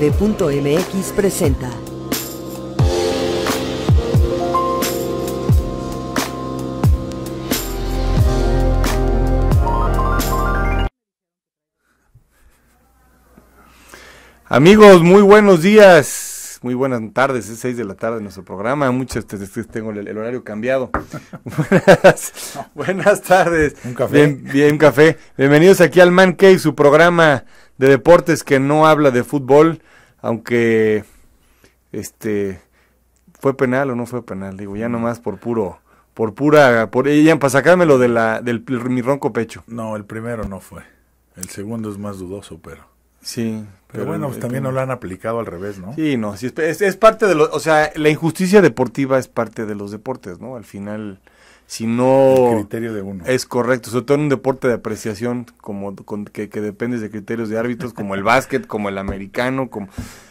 MX presenta. Amigos, muy buenos días. Muy buenas tardes, es 6 de la tarde en nuestro programa. Muchas tengo el, horario cambiado. buenas, tardes. Un café. Bien, bien, café. Bienvenidos aquí al Man Cave, su programa de deportes que no habla de fútbol, aunque este fue penal o no fue penal, digo, ya mm. nomás por puro por pura por ella para sacármelo de la del mi ronco pecho. No, el primero no fue. El segundo es más dudoso, pero Sí. Pero, bueno, pues, también no lo han aplicado al revés, ¿no? Sí, no, sí, es, es, parte de lo, o sea, la injusticia deportiva es parte de los deportes, ¿no? Al final, si no... criterio de uno. Es correcto, sobre todo en un deporte de apreciación como que, que dependes de criterios de árbitros, como el básquet, como el americano, como...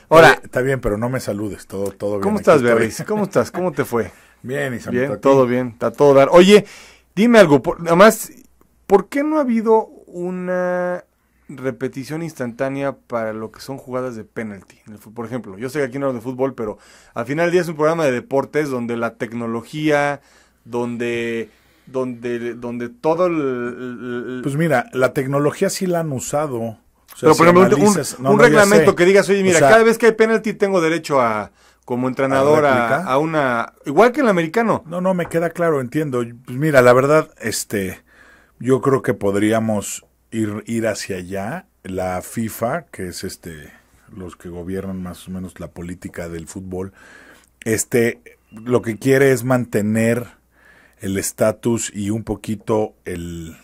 Ahora... Está bien, pero no me saludes, todo, todo bien. ¿Cómo estás, Berris? ¿Cómo estás? ¿Cómo te fue? Bien, Isabel. Bien, todo bien, está todo dar. Oye, dime algo, por, más ¿por qué no ha habido una repetición instantánea para lo que son jugadas de penalty. Por ejemplo, yo sé que aquí no hablo de fútbol, pero al final del día es un programa de deportes donde la tecnología, donde donde, donde todo el, Pues mira, la tecnología sí la han usado. pero un, reglamento que digas, oye, mira, cada vez que hay penalti tengo derecho a, como entrenador, a, una... Igual que el americano. No, no, me queda claro, entiendo. Pues mira, la verdad, este, yo creo que podríamos ir, ir hacia allá. La FIFA, que es este, los que gobiernan más o menos la política del fútbol, este, lo que quiere es mantener el estatus y un poquito el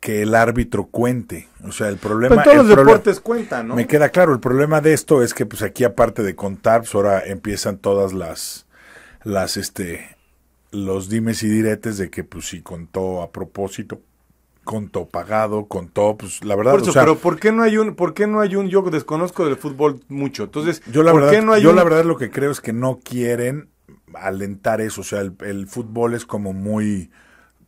que el árbitro cuente. O sea, el problema... todos los deportes cuentan, ¿no? Me queda claro, el problema de esto es que pues aquí aparte de contar, pues, ahora empiezan todas las, las, este, los dimes y diretes de que pues si contó a propósito, contó pagado, contó, pues la verdad... Por pero ¿por qué no hay un, por qué no hay un, yo desconozco del fútbol mucho, entonces... Yo no yo la verdad lo que creo es que no quieren alentar eso. O sea, el, fútbol es como muy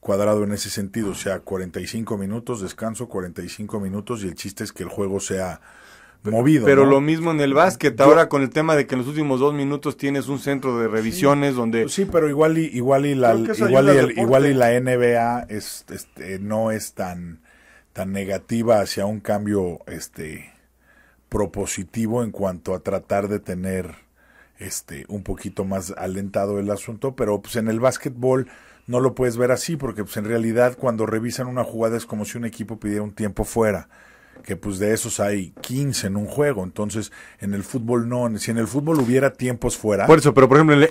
cuadrado en ese sentido. O sea, 45 minutos, descanso, 45 minutos y el chiste es que el juego sea movido. Pero lo mismo en el básquet, ahora con el tema de que en los últimos dos minutos tienes un centro de revisiones donde... Sí, pero igual y, igual y, la, igual y, igual y la NBA este, no es tan, tan negativa hacia un cambio este propositivo en cuanto a tratar de tener este, un poquito más alentado el asunto, pero pues en el básquetbol no lo puedes ver así, porque pues en realidad cuando revisan una jugada es como si un equipo pidiera un tiempo fuera que pues de esos hay 15 en un juego. Entonces, en el fútbol no, si en el fútbol hubiera tiempos fuera. Por eso, pero por ejemplo,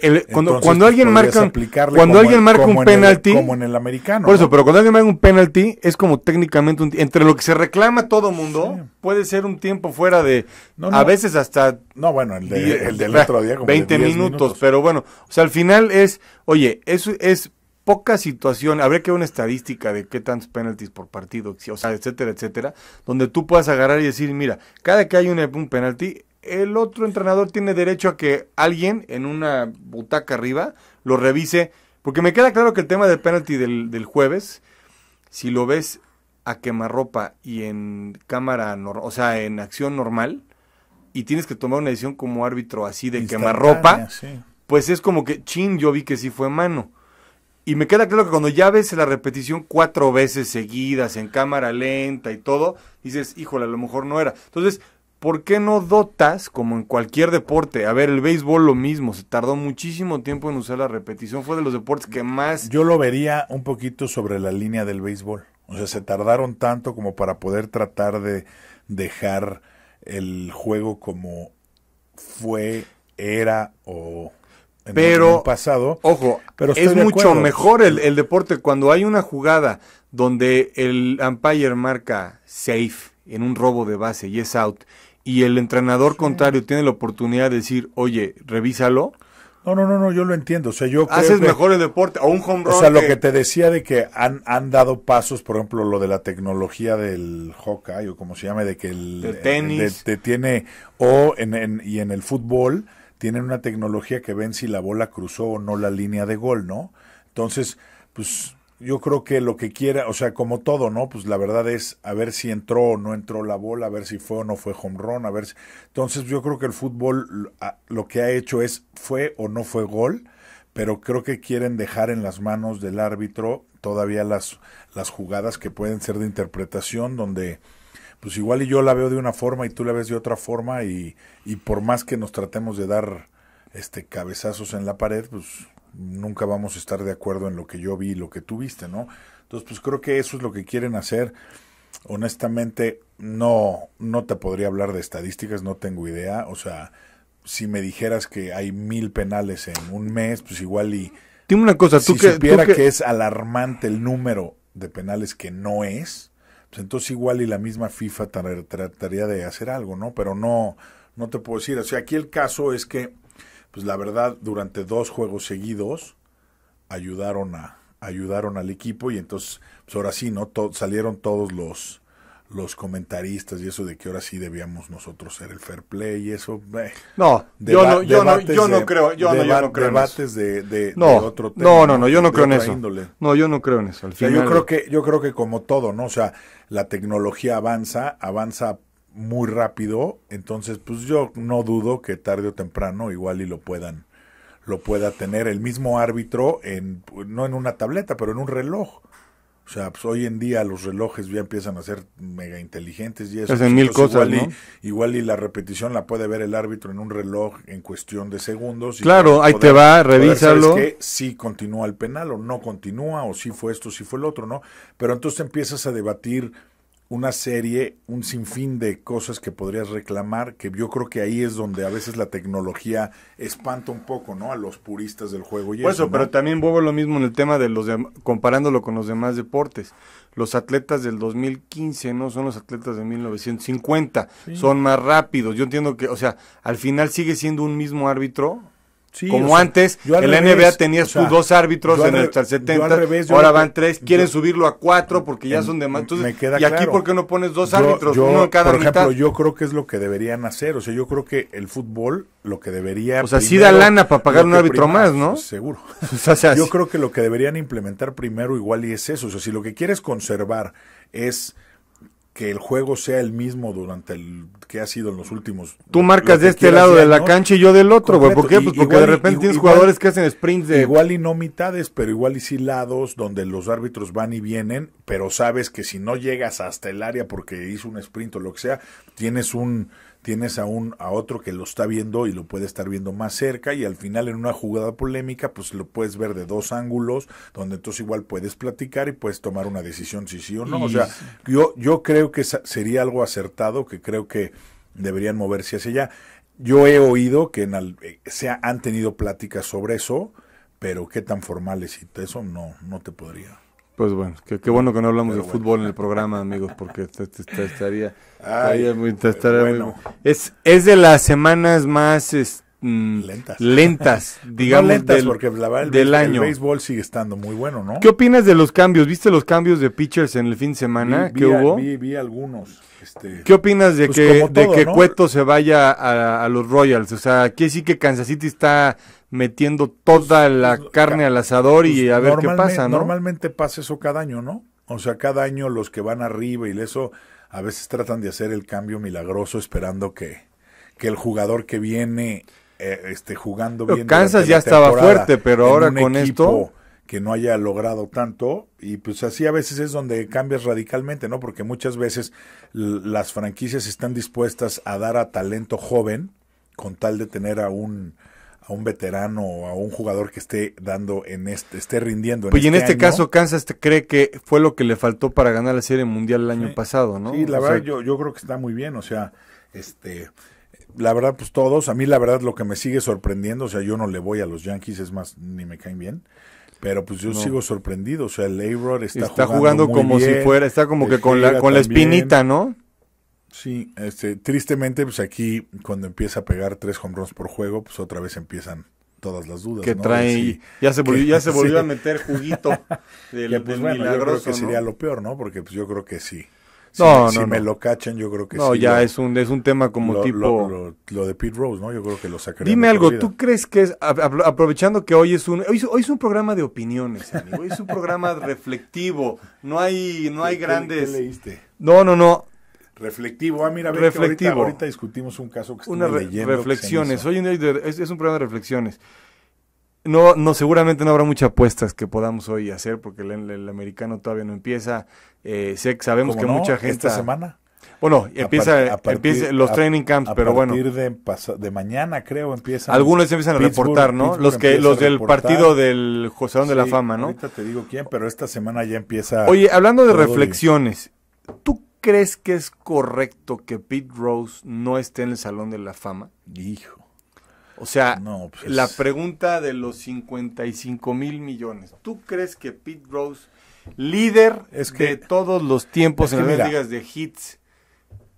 cuando, alguien marca cuando alguien marca un penalti como en el americano. Por eso, pero cuando alguien marca un penalti es como técnicamente entre lo que se reclama todo mundo, puede ser un tiempo fuera de a veces hasta No, bueno, el, del otro día como 20 minutos, pero bueno, o sea, al final es, oye, eso es poca situación, habría que ver una estadística de qué tantos penalties por partido, o sea, etcétera, etcétera, donde tú puedas agarrar y decir, mira, cada que hay un, penalti, el otro entrenador tiene derecho a que alguien en una butaca arriba lo revise, porque me queda claro que el tema del penalti del, jueves, si lo ves a quemarropa y en cámara, o sea, en acción normal, y tienes que tomar una decisión como árbitro así de quemarropa, pues es como que, chin, yo vi que sí fue mano. Y me queda claro que cuando ya ves la repetición cuatro veces seguidas en cámara lenta y todo, dices, híjole, a lo mejor no era. Entonces, ¿por qué no dotas como en cualquier deporte? A ver, el béisbol lo mismo, se tardó muchísimo tiempo en usar la repetición, fue de los deportes que más... Yo lo vería un poquito sobre la línea del béisbol. O sea, se tardaron tanto como para poder tratar de dejar el juego como fue, era o pero, pasado. Ojo, pero es mucho mejor el, deporte cuando hay una jugada donde el umpire marca safe en un robo de base y es out y el entrenador contrario tiene la oportunidad de decir, oye, revísalo. No, no, no, yo lo entiendo. O sea, yo Haces mejor el deporte o un home O sea, lo que te decía de que han, han dado pasos, por ejemplo, lo de la tecnología del hockey o como se llame, de que el. tenis. Eh, te tiene. O en, y en el fútbol tienen una tecnología que ven si la bola cruzó o no la línea de gol, ¿no? Entonces, pues yo creo que lo que quiera, o sea, como todo, ¿no? Pues la verdad es a ver si entró o no entró la bola, a ver si fue o no fue home run, a ver si... Entonces yo creo que el fútbol lo que ha hecho es fue o no fue gol, pero creo que quieren dejar en las manos del árbitro todavía las, las jugadas que pueden ser de interpretación, donde pues igual y yo la veo de una forma y tú la ves de otra forma y, y por más que nos tratemos de dar este cabezazos en la pared, pues nunca vamos a estar de acuerdo en lo que yo vi y lo que tú viste, ¿no? Entonces, pues creo que eso es lo que quieren hacer. Honestamente, no, no te podría hablar de estadísticas, no tengo idea. O sea, si me dijeras que hay mil penales en un mes, pues igual y... Dime una cosa, tú si Supiera que es alarmante el número de penales que no es, pues, entonces igual y la misma FIFA trataría de hacer algo, ¿no? Pero no, no te puedo decir. O sea, aquí el caso es que, pues la verdad, durante dos juegos seguidos ayudaron a ayudaron al equipo y entonces, pues ahora sí, ¿no? salieron todos los los comentaristas y eso de que ahora sí debíamos nosotros ser el fair play y eso. No, yo no, creo, yo no, creo debates De, no, otro no, no, yo no creo en eso. No, yo no creo en eso. Al yo creo que, yo creo que como todo, ¿no? O sea, la tecnología avanza, avanza muy rápido, entonces pues yo no dudo que tarde o temprano igual y lo puedan lo pueda tener el mismo árbitro en no en una tableta, pero en un reloj. O sea, pues hoy en día los relojes ya empiezan a ser mega inteligentes y eso. Hacen pues, mil cosas, igual, y, igual y la repetición la puede ver el árbitro en un reloj en cuestión de segundos. claro, ahí te va, revísalo. si continúa el penal o no continúa, o si fue esto, si fue el otro, ¿no? Pero entonces empiezas a debatir una serie, un sinfín de cosas que podrías reclamar, que yo creo que ahí es donde a veces la tecnología espanta un poco, ¿no? A los puristas del juego. Y eso, pero también vuelvo lo mismo en el tema de los, comparándolo con los demás deportes. Los atletas del 2015 no son los atletas de 1950, son más rápidos. Yo entiendo que, o sea, al final sigue siendo un mismo árbitro, como antes, el NBA tenía sus dos árbitros en el 70, ahora van tres, quieren subirlo a cuatro porque ya son de más. y aquí, ¿por qué no pones dos árbitros? uno en cada Por yo creo que es lo que deberían hacer. O sea, yo creo que el fútbol lo que debería. O sea, sí da lana para pagar un árbitro más, ¿no? Seguro. yo creo que lo que deberían implementar primero, igual, y es eso. O sea, si lo que quieres conservar es que el juego sea el mismo durante el que ha sido en los últimos. Tú marcas de este lado de la cancha y yo del otro, güey. ¿Por qué? Pues porque de repente tienes jugadores que hacen sprints de. Igual y no mitades, pero igual y sí lados donde los árbitros van y vienen, pero sabes que si no llegas hasta el área porque hizo un sprint o lo que sea, tienes un tienes a, un, a otro que lo está viendo y lo puede estar viendo más cerca y al final en una jugada polémica pues lo puedes ver de dos ángulos donde entonces igual puedes platicar y puedes tomar una decisión si sí o no. O sea, yo, yo creo que sería algo acertado que creo que deberían moverse hacia allá. Yo he oído que eh, se han tenido pláticas sobre eso, pero qué tan formales y eso no, no te podría. Pues bueno, qué bueno que no hablamos de fútbol en el programa, amigos, porque estaría, muy, bueno. es es de las semanas más mm, lentas. lentas, digamos lentas del, año. El béisbol sigue estando muy bueno, ¿no? ¿Qué opinas de los cambios? ¿Viste los cambios de pitchers en el fin de semana que hubo? Vi, vi algunos. Este, ¿Qué opinas de pues que Cueto se vaya a, los Royals? O sea, quiere sí que Kansas City está metiendo toda pues, la pues, carne al asador y pues, a ver qué pasa, ¿no? Normalmente pasa eso cada año, ¿no? O sea, cada año los que van arriba y eso a veces tratan de hacer el cambio milagroso esperando que, que el jugador que viene eh, esté jugando bien. Kansas ya estaba fuerte, pero ahora con esto que no haya logrado tanto y pues así a veces es donde cambias radicalmente, ¿no? Porque muchas veces las franquicias están dispuestas a dar a talento joven con tal de tener a un a un veterano o a un jugador que esté dando en este, esté rindiendo. En pues y en este, este caso Kansas te cree que fue lo que le faltó para ganar la Serie Mundial el año pasado, ¿no? Sí, la verdad yo, yo creo que está muy bien, o sea, este, la verdad pues todos, a mí la verdad lo que me sigue sorprendiendo, o sea, yo no le voy a los Yankees, es más, ni me caen bien. Pero pues yo sigo sorprendido, o sea, el a está, está jugando, como si fuera, está como que con la, con la espinita, ¿no? Sí, este, tristemente, pues aquí cuando empieza a pegar tres home runs por juego, pues otra vez empiezan todas las dudas. Que trae, ya se volvió, ya se volvió a meter juguito del, que, pues, Yo creo que sería lo peor, ¿no? Porque pues yo creo que sí. Si, no, no, me lo cachen yo creo que sí. No, ya es un es un tema como tipo lo, de Pete Rose, ¿no? Yo creo que lo sacaría. Dime algo, ¿tú crees que es aprovechando que hoy es un hoy, es un programa de opiniones, amigo, hoy es un programa reflectivo, no hay no hay grandes ¿qué leíste? No, no, no. Reflectivo, ah, mira, reflectivo. ahorita, discutimos un caso que Una reflexiones. Hoy en es, un programa de reflexiones. No, no, seguramente no habrá muchas apuestas que podamos hoy hacer porque el, americano todavía no empieza. Eh, sabemos que mucha gente. ¿Esta semana? Bueno, empieza, los training camps, pero bueno. A partir de, de, mañana, creo, empieza. Algunos empiezan a reportar, ¿no? los que los del partido del José de la Fama, ¿no? Ahorita te digo quién, pero esta semana ya empieza. Oye, hablando de reflexiones, ¿tú crees que es correcto que Pete Rose no esté en el Salón de la Fama? Hijo. O sea, pues la pregunta de los 55 mil millones. ¿Tú crees que Pete Rose, líder de todos los tiempos en las de hits,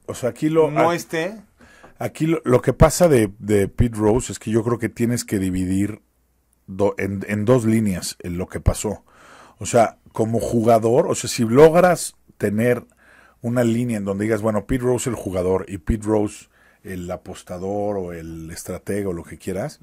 o sea, aquí lo, no esté? Aquí lo, que pasa de, Pete Rose es que yo creo que tienes que dividir en, dos líneas lo que pasó. O sea, como jugador, o sea, si logras tener una línea en donde digas, bueno, Pete Rose el jugador y Pete Rose el apostador o el estratega o lo que quieras,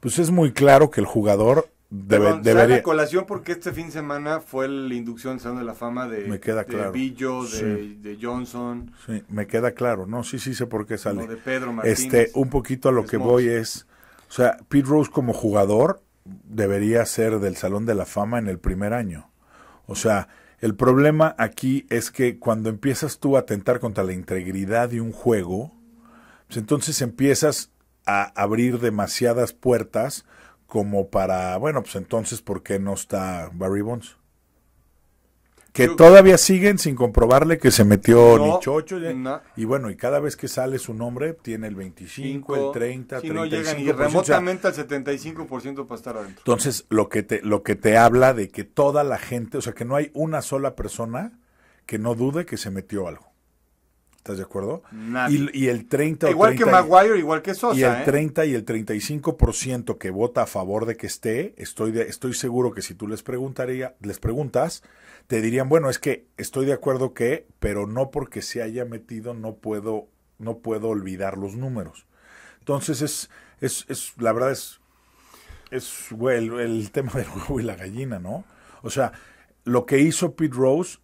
pues es muy claro que el jugador debe, colación porque este fin de semana fue la inducción Salón de la Fama de, me queda Billo, de, Johnson. Sí, me queda claro, ¿no? Sí, sí sé por qué sale. Pedro Este, un poquito a lo que voy es, o sea, Pete Rose como jugador debería ser del Salón de la Fama en el primer año. O sea... El problema aquí es que cuando empiezas tú a atentar contra la integridad de un juego, pues entonces empiezas a abrir demasiadas puertas como para, bueno, pues entonces, ¿por qué no está Barry Bonds? que todavía siguen sin comprobarle que se metió ni chocho. Y bueno, y cada vez que sale su nombre, tiene el 25, el 30, el 35%. y pues, remotamente al 75% para estar adentro. Entonces, lo que, te, lo que te habla de que toda la gente, o sea, que no hay una sola persona que no dude que se metió algo. ¿Estás de acuerdo? Y, el 30 Igual que Maguire, igual que Sosa. Y el 30 ¿eh? y el 35% que vota a favor de que esté, estoy, estoy seguro que si tú les, preguntaría, les preguntas, te dirían, bueno, es que estoy de acuerdo que, pero no porque se haya metido, no puedo, no puedo olvidar los números. Entonces, es, es, es la verdad es, es el, tema del huevo y la gallina, ¿no? O sea, lo que hizo Pete Rose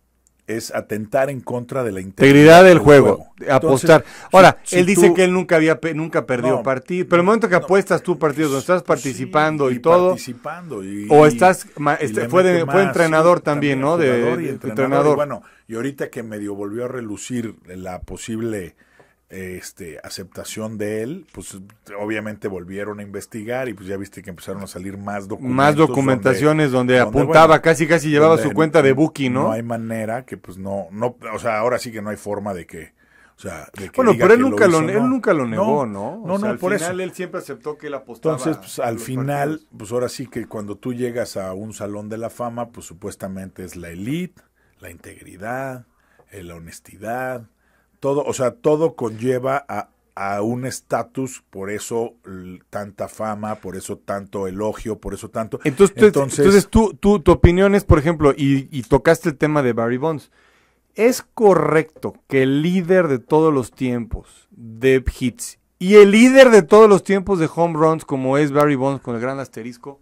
es atentar en contra de la integridad, del, juego, apostar. Ahora, él dice que él nunca había nunca perdió partido, pero el momento que apuestas tú partido, donde pues estás participando y, todo, participando o estás este, fue, entrenador también, ¿no? De, entrenador. bueno, y ahorita que medio volvió a relucir la posible este, aceptación de él, pues obviamente volvieron a investigar y pues ya viste que empezaron a salir más documentos. Más documentaciones donde, apuntaba, casi casi llevaba su cuenta de Buki ¿no? No hay manera que pues no, no, o sea, ahora sí que no hay forma de que... O sea, de que bueno, pero él nunca lo, él nunca lo negó, ¿no? No, no, al final él siempre aceptó que él apostaba. Entonces, pues, al final, pues ahora sí que cuando tú llegas a un salón de la fama, pues supuestamente es la elite, la integridad, eh, la honestidad, todo, o sea, todo conlleva a, un estatus, por eso tanta fama, por eso tanto elogio, por eso tanto. Entonces, entonces, tu opinión es, por ejemplo, y, y tocaste el tema de Barry Bonds. ¿Es correcto que el líder de todos los tiempos de hits y el líder de todos los tiempos de home runs, como es Barry Bonds con el gran asterisco,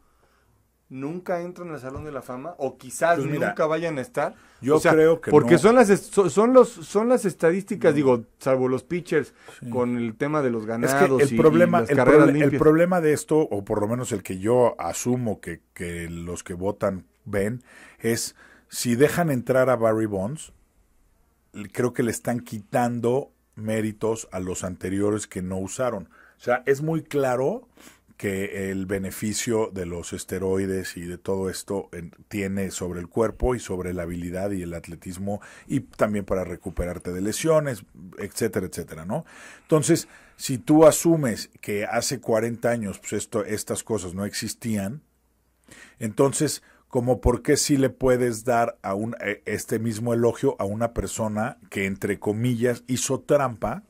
nunca entran al Salón de la Fama o quizás pues nunca vayan a estar. Yo creo que porque son las son los son las estadísticas, digo, salvo los pitchers con el tema de los ganados el y, problema, el problema de esto o por lo menos el que yo asumo que, que los que votan ven es si dejan entrar a Barry Bonds, creo que le están quitando méritos a los anteriores que no usaron. O sea, es muy claro que el beneficio de los esteroides y de todo esto tiene sobre el cuerpo y sobre la habilidad y el atletismo y también para recuperarte de lesiones, etcétera, etcétera, ¿no? Entonces, si tú asumes que hace 40 años pues, esto, estas cosas no existían, entonces, como por qué sí le puedes dar a un, e, este mismo elogio a una persona que, entre comillas, hizo trampa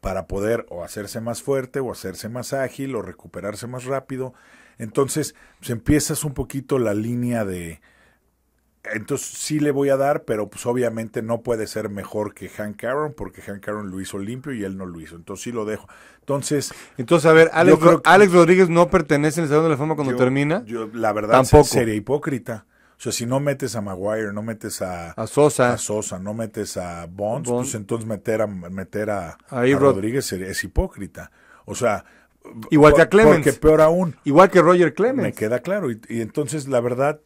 para poder o hacerse más fuerte o hacerse más ágil o recuperarse más rápido. Entonces, pues empiezas un poquito la línea de, entonces sí le voy a dar, pero pues obviamente no puede ser mejor que Hank Aaron, porque Hank Aaron lo hizo limpio y él no lo hizo. Entonces sí lo dejo. Entonces. Entonces, a ver, Alex, Alex Rodríguez no pertenece al Salón de la Fama cuando termina. Yo, la verdad, Tampoco. sería hipócrita. O sea, si no metes a Maguire, no metes a, Sosa, Sosa no metes a Bonds, pues entonces meter a, meter a, Rodríguez es hipócrita. O sea, Igual que a Clemens. Porque peor aún. Igual que Roger Clemens. Me queda claro. Y, entonces, la verdad,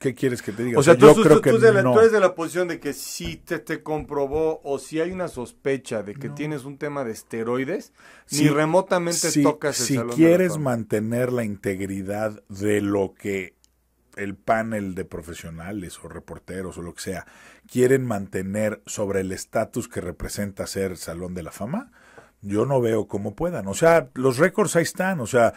¿qué quieres que te diga? O sea, yo creo que de la, tú eres de la posición de que si te, comprobó o si hay una sospecha de que tienes un tema de esteroides, ni remotamente tocas el Si quieres mantener la integridad de lo que el panel de profesionales o reporteros o lo que sea quieren mantener sobre el estatus que representa ser Salón de la Fama, yo no veo cómo puedan. O sea, los récords ahí están. O sea,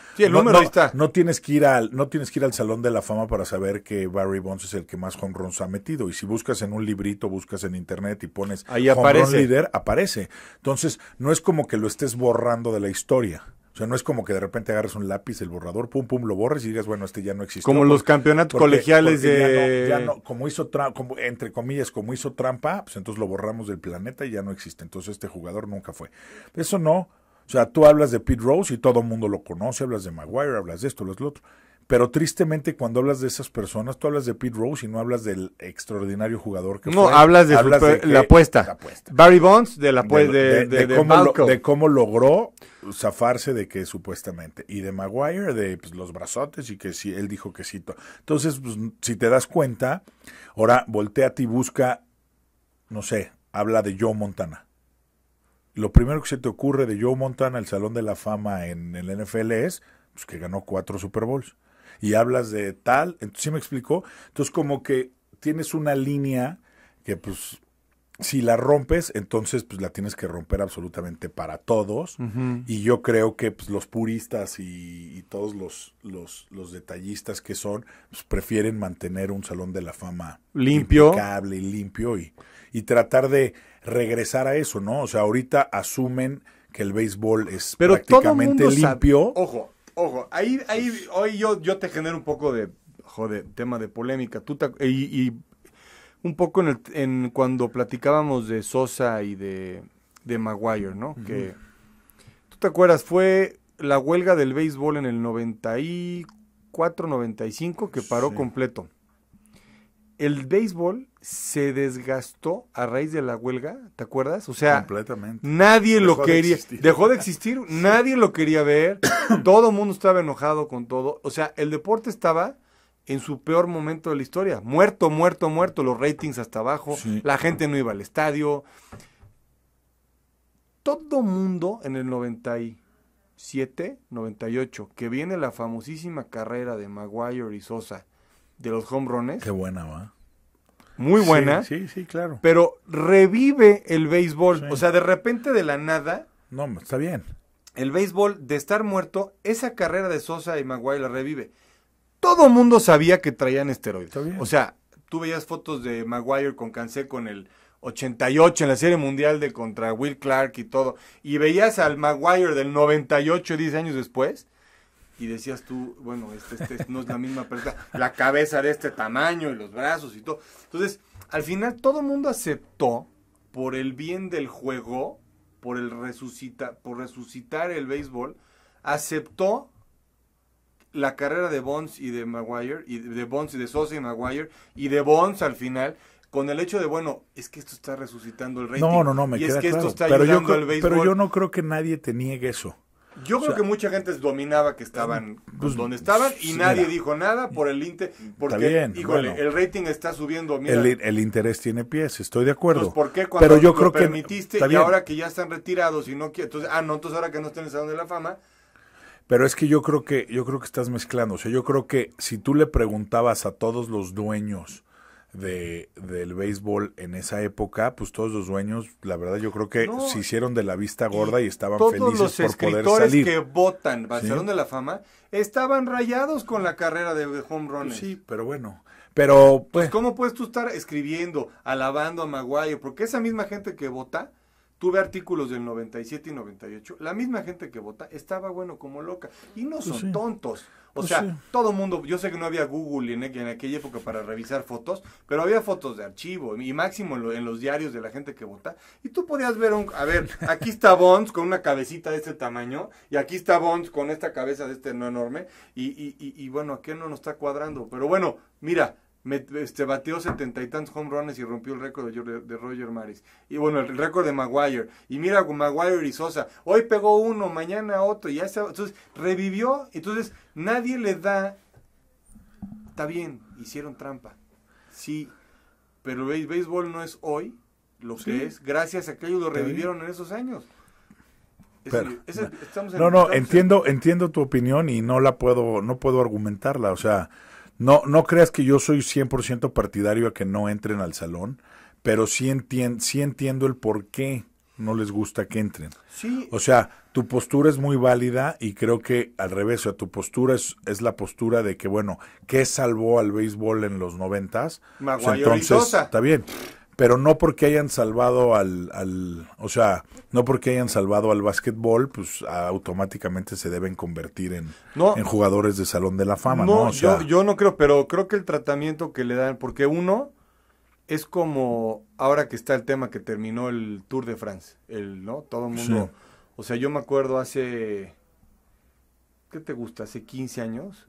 no, tienes que ir al, no tienes que ir al Salón de la Fama para saber que Barry Bonds es el que más home ha metido. Y si buscas en un librito, buscas en internet y pones ahí home líder, aparece. Entonces, no es como que lo estés borrando de la historia. O sea, no es como que de repente agarres un lápiz, el borrador, pum, pum, lo borres y digas, bueno, este ya no existe. Como los campeonatos colegiales de. Ya no, como hizo como, entre comillas, como hizo trampa, pues entonces lo borramos del planeta y ya no existe. Entonces este jugador nunca fue. Eso no. O sea, tú hablas de Pete Rose y todo el mundo lo conoce, hablas de Maguire, hablas de esto, hablas lo otro. Pero tristemente cuando hablas de esas personas, tú hablas de Pete Rose y no hablas del extraordinario jugador que no, fue. No, hablas de, la, apuesta. Barry Bonds de la de, de, cómo logró zafarse de que supuestamente. Y de Maguire, de pues, los brazotes y que sí, él dijo que sí. Entonces, pues, si te das cuenta, ahora ti y busca, no sé, habla de Joe Montana. Lo primero que se te ocurre de Joe Montana, el Salón de la Fama en el NFL es pues, que ganó cuatro Super Bowls y hablas de tal. Entonces, ¿sí me explicó? Entonces, como que tienes una línea que, pues, si la rompes, entonces, pues, la tienes que romper absolutamente para todos. Y yo creo que, pues, los puristas y, todos los, los, detallistas que son, pues, prefieren mantener un salón de la fama limpio. Impecable y limpio y, y tratar de regresar a eso, ¿no? O sea, ahorita asumen que el béisbol es Pero prácticamente limpio. Sabe. Ojo, Ojo, ahí, ahí hoy yo, yo te genero un poco de, joder, tema de polémica. Tú y, y, un poco en, el, en, cuando platicábamos de Sosa y de, de Maguire, ¿no? Que, ¿tú te acuerdas? Fue la huelga del béisbol en el 94, 95 que paró completo el béisbol se desgastó a raíz de la huelga, ¿te acuerdas? O sea, Completamente. nadie lo quería, dejó de existir, nadie lo quería ver, todo el mundo estaba enojado con todo, o sea, el deporte estaba en su peor momento de la historia, muerto, muerto, muerto, los ratings hasta abajo, la gente no iba al estadio. Todo mundo en el 97, 98, que viene la famosísima carrera de Maguire y Sosa, de los home runs. Qué buena, va. Muy buena. Sí, sí, claro. Pero revive el béisbol. O sea, de repente de la nada. No, está bien. El béisbol, de estar muerto, esa carrera de Sosa y Maguire la revive. Todo mundo sabía que traían esteroides. O sea, tú veías fotos de Maguire con Canseco en el 88 en la Serie Mundial de contra Will Clark y todo. Y veías al Maguire del 98, 10 años después y decías tú, bueno, este, este no es la misma persona, la cabeza de este tamaño y los brazos y todo. Entonces, al final todo el mundo aceptó por el bien del juego, por el resucita, por resucitar el béisbol, aceptó la carrera de Bonds y de Maguire, y de Bonds y de Sosa y Maguire, y de Bonds al final, con el hecho de, bueno, es que esto está resucitando el rating. No, no, no, me queda es que claro, Pero yo no creo que nadie te niegue eso. Yo creo que mucha gente dominaba que estaban pues, pues donde estaban y nadie dijo nada por el inte Porque, está bien, el rating está subiendo. El, interés tiene pies, estoy de acuerdo. ¿por qué cuando Pero yo creo permitiste que, y ahora que ya están retirados y no entonces, ah, no, entonces ahora que no están en el Salón de la Fama. Pero es que yo creo que, yo creo que estás mezclando. O sea, yo creo que si tú le preguntabas a todos los dueños de, del béisbol en esa época, pues todos los dueños, la verdad yo creo que se hicieron de la vista gorda y, estaban felices por poder salir. que votan Barcelona de la Fama estaban rayados con la carrera de home runner Sí, pero bueno. Pero pues, pues, cómo puedes tú estar escribiendo, alabando a Maguayo, porque esa misma gente que vota Tuve artículos del 97 y 98. La misma gente que vota estaba bueno como loca. Y no pues son tontos. O pues sea, todo mundo, yo sé que no había Google en, en, aquella época para revisar fotos, pero había fotos de archivo y máximo en, los diarios de la gente que vota. Y tú podías ver, un, a ver, aquí está Bonds con una cabecita de este tamaño y aquí está Bonds con esta cabeza de este no enorme y, y, y, y bueno, aquí no nos está cuadrando, pero bueno, mira, Bateó este, batió setenta y tantos home runs y rompió el récord de, Roger Maris. Y bueno, el récord de Maguire. Y mira Maguire y Sosa. Hoy pegó uno, mañana otro. ya entonces revivió. Entonces nadie le da. Está bien, hicieron trampa. Sí, pero el béisbol no es hoy lo que es. Gracias a que ellos lo revivieron en esos años. no, no, entiendo, entiendo tu opinión y no la puedo, no puedo argumentarla. O sea, no, no creas que yo soy 100% partidario a que no entren al salón, pero sí, entiendo el por qué no les gusta que entren. Sí. O sea, tu postura es muy válida y creo que al revés, o sea, tu postura es, la postura de que, bueno, ¿qué salvó al béisbol en los noventas? Pues está bien pero no porque hayan salvado al, o sea, no porque hayan salvado al básquetbol, pues automáticamente se deben convertir en, en jugadores de Salón de la Fama, ¿no? ¿no? yo, no creo, pero creo que el tratamiento que le dan, porque uno es como ahora que está el tema que terminó el Tour de France, el, ¿no? Todo el mundo, o sea, yo me acuerdo hace, ¿qué te gusta? Hace 15 años,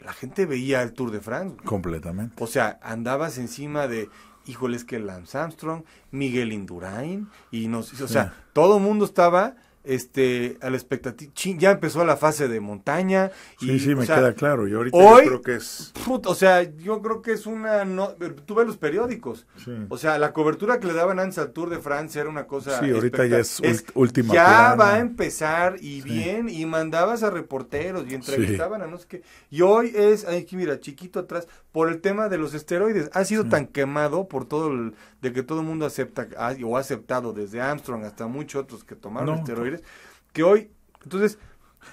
la gente veía el Tour de France. Completamente. O sea, andabas encima de híjole, es que Lance Armstrong, Miguel Indurain, y nos, o sea, todo todo mundo estaba este, a la expectativa, ya empezó la fase de montaña. Y, sí, sí, me queda claro. Y ahorita yo creo que es. o sea, yo creo que es una. No, eh, tú ves los periódicos. O sea, la cobertura que le daban antes al Tour de Francia era una cosa. Sí, ahorita ya es, última. Ya va a empezar y bien, y mandabas a reporteros y entrevistaban a no sé qué. Y hoy es, aquí mira, chiquito atrás, por el tema de los esteroides. Ha sido tan quemado por todo el. de que todo el mundo acepta, o ha aceptado desde Armstrong hasta muchos otros que tomaron esteroides que hoy, entonces...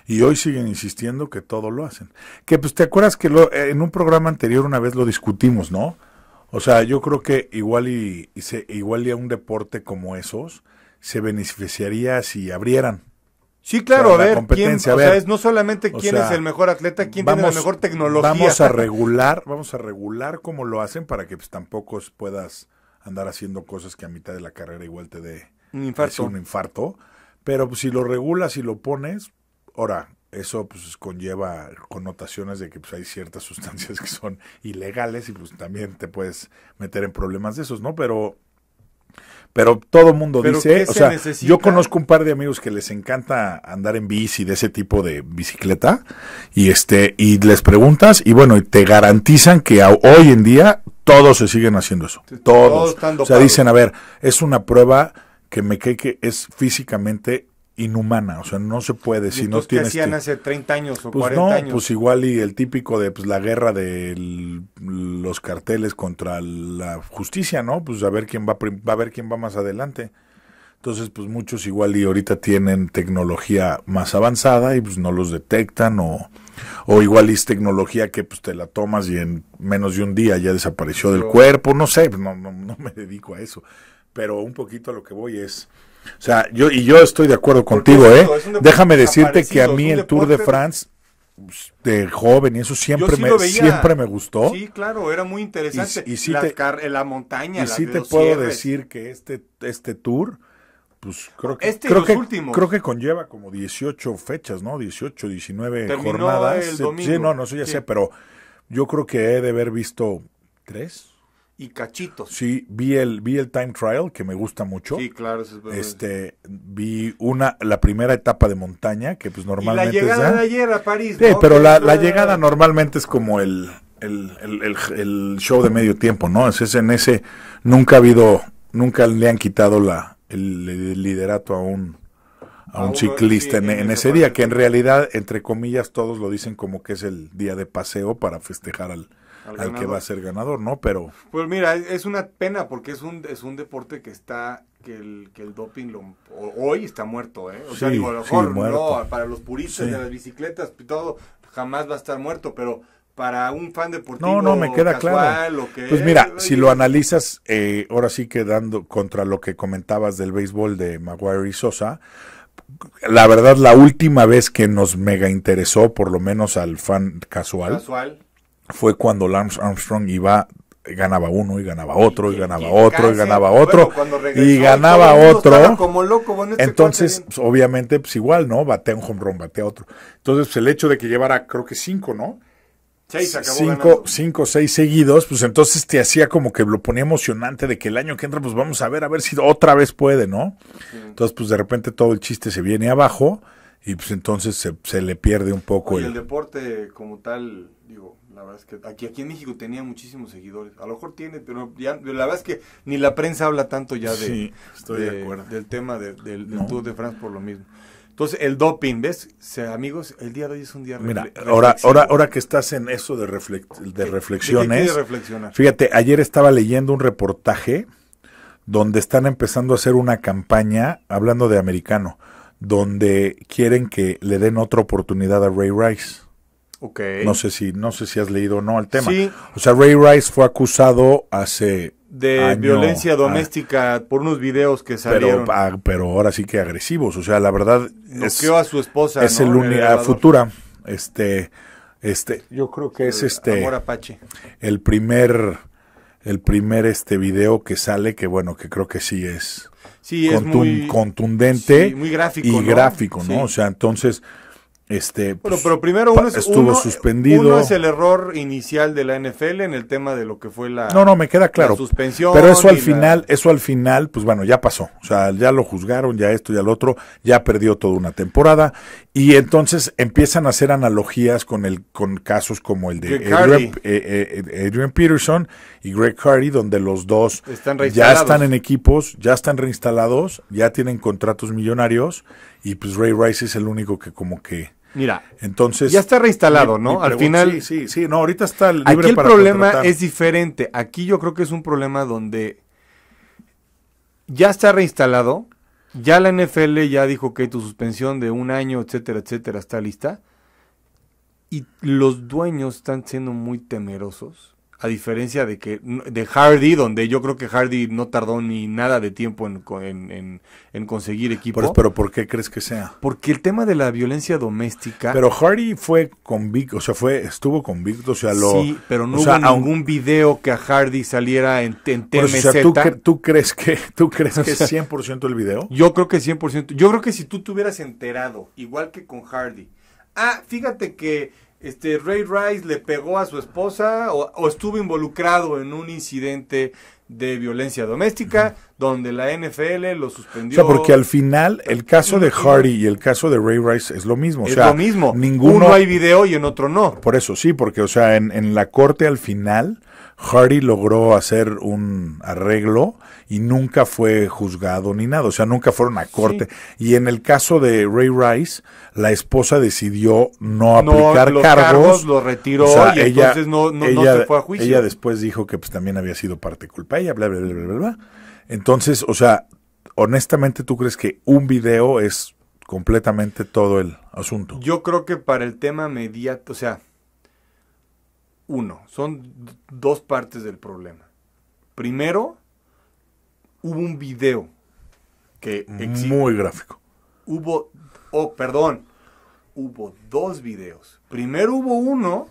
Y hoy siguen insistiendo que todo lo hacen. Que pues te acuerdas que lo, eh, en un programa anterior una vez lo discutimos, ¿no? O sea, yo creo que igual y, se, igual a un deporte como esos se beneficiaría si abrieran. Sí, claro, a, ver, competencia, a ver, no solamente quién es el mejor atleta, quién vamos, tiene la mejor tecnología. Vamos a regular, vamos a regular cómo lo hacen para que pues, tampoco puedas andar haciendo cosas que a mitad de la carrera igual te dé Un infarto pero pues, si lo regulas y lo pones, ahora, eso pues conlleva connotaciones de que pues, hay ciertas sustancias que son ilegales y pues también te puedes meter en problemas de esos, ¿no? Pero pero todo mundo dice, o sea, yo conozco un par de amigos que les encanta andar en bici de ese tipo de bicicleta y este y les preguntas y bueno, te garantizan que hoy en día todos se siguen haciendo eso, todos. todos o sea, dicen, a ver, es una prueba que me cree que es físicamente inhumana, o sea, no se puede si no tienes... ¿Qué hacían hace 30 años o pues 40 años? Pues igual y el típico de pues, la guerra de los carteles contra la justicia, ¿no? Pues a ver quién va, a ver quién va más adelante. Entonces, pues muchos igual y ahorita tienen tecnología más avanzada y pues no los detectan o, o igual es tecnología que pues te la tomas y en menos de un día ya desapareció del cuerpo, no sé, pues no, no me dedico a eso pero un poquito a lo que voy es... O sea, yo y yo estoy de acuerdo contigo, ¿eh? Déjame decirte que a mí el Tour de France pues, de joven y eso siempre me siempre me gustó. Sí, claro, era muy interesante. Y, sí la, te, la sí te puedo decir que este este tour pues creo que este creo que creo que conlleva como 18 fechas, ¿no? 18, 19 jornadas. Sí, no, no sé, ya sé, pero yo creo que he de haber visto tres y cachitos. Sí, vi el, vi el Time Trial, que me gusta mucho. Sí, claro, Este, vi una, la primera etapa de montaña, que pues normalmente... la llegada de ayer a París. Sí, pero la, la, llegada normalmente es como el, el, show de medio tiempo, ¿no? Es, en ese, nunca ha habido, nunca le han quitado la, el, liderato a un... un ciclista en, ese día, que en realidad, entre comillas, todos lo dicen como que es el día de paseo para festejar al, al, que va a ser ganador, ¿no? Pero... Pues mira, es una pena porque es un, es un deporte que está, que el, que el doping lo, hoy está muerto, ¿eh? O sea, digo, a lo mejor no, para los puristas de las bicicletas y todo, jamás va a estar muerto, pero para un fan deportivo. No, no, me queda claro. pues mira, si eh, lo analizas, eh, ahora sí quedando contra lo que comentabas del béisbol de Maguire y Sosa, la verdad, la última vez que nos mega interesó, por lo menos al fan casual, casual fue cuando Lance Armstrong iba ganaba uno y ganaba otro y, ganaba, otro, y ganaba otro y ganaba otro como loco, este entonces obviamente pues igual no batea un home run batea otro entonces pues, el hecho de que llevara creo que cinco no seis cinco cinco seis seguidos pues entonces te hacía como que lo ponía emocionante de que el año que entra pues vamos a ver a ver si otra vez puede no entonces pues de repente todo el chiste se viene abajo y pues entonces se, le pierde un poco Y el deporte como tal digo la verdad es que aquí, aquí en México tenía muchísimos seguidores. A lo mejor tiene, pero ya, la verdad es que ni la prensa habla tanto ya de, del tema del, de France por lo mismo. Entonces, el doping, ¿ves? amigos, el día de hoy es un día Mira, ahora, ahora, ahora que estás en eso de, de reflexiones. fíjate, ayer estaba leyendo un reportaje donde están empezando a hacer una campaña, hablando de americano, donde quieren que le den otra oportunidad a Ray Rice. No sé si, no sé si has leído o no al tema. O sea, Ray Rice fue acusado hace de violencia ah, doméstica por unos videos que salieron. Ah, pero, ahora sí que agresivos. O sea, la verdad. Lo es, a su esposa. Es el único futura. Este, este. Yo creo que es este. Amor Apache. El primer, el primer este video que sale que bueno que creo que sí es. Sí, es muy, contundente. muy gráfico. Y gráfico, ¿no? O sea, entonces este, pues, pero primero estuvo suspendido. Uno es el error inicial de la NFL en el tema de lo que fue la No, no, me queda claro. Suspensión pero eso al final, eso al final, pues bueno, ya pasó. O sea, ya lo juzgaron, ya esto, y al otro, ya perdió toda una temporada y entonces empiezan a hacer analogías con el con casos como el de eh, eh, eh, Adrian, Peterson y Greg Hardy, donde los dos ya están en equipos, ya están reinstalados, ya tienen contratos millonarios y pues Ray Rice es el único que como que Mira, entonces ya está reinstalado, ¿no? Al final sí, sí, sí, no, ahorita está libre Aquí el problema es diferente. Aquí yo creo que es un problema donde ya está reinstalado, ya la NFL ya dijo que tu suspensión de un año, etcétera, etcétera, está lista. Y los dueños están siendo muy temerosos a diferencia de que de Hardy, donde yo creo que Hardy no tardó ni nada de tiempo en, en, en, conseguir equipo. Pero, pero, ¿por qué crees que sea? Porque el tema de la violencia doméstica. Pero Hardy fue convicto, o sea, fue, estuvo convicto, o sea, lo. Sí, pero no hubo ningún video que a Hardy saliera en, en TMZ. o sea, ¿tú, crees que, ¿tú crees que es 100% el video? Yo creo que 100%. Yo creo que si tú te hubieras enterado, igual que con Hardy. Ah, fíjate que este Ray Rice le pegó a su esposa o, estuvo involucrado en un incidente de violencia doméstica, donde la NFL lo suspendió. O sea, porque al final el caso de Hardy y el caso de Ray Rice es lo mismo. O sea, es lo mismo. Ninguno Uno hay video y en otro no. Por eso sí, porque o sea, en la corte al final Hardy logró hacer un arreglo y nunca fue juzgado ni nada, o sea, nunca fueron a corte. Y en el caso de Ray Rice, la esposa decidió no aplicar los cargos, lo retiró y ella, entonces no, se fue a juicio. Ella después dijo que pues también había sido parte culpa ella, bla, bla, bla, bla, bla. Entonces, o sea, honestamente, ¿tú crees que un video es completamente todo el asunto? Yo creo que para el tema mediático, o sea uno, son dos partes del problema. Primero, hubo un video que Muy gráfico. Hubo, oh, perdón, hubo dos videos. Primero hubo uno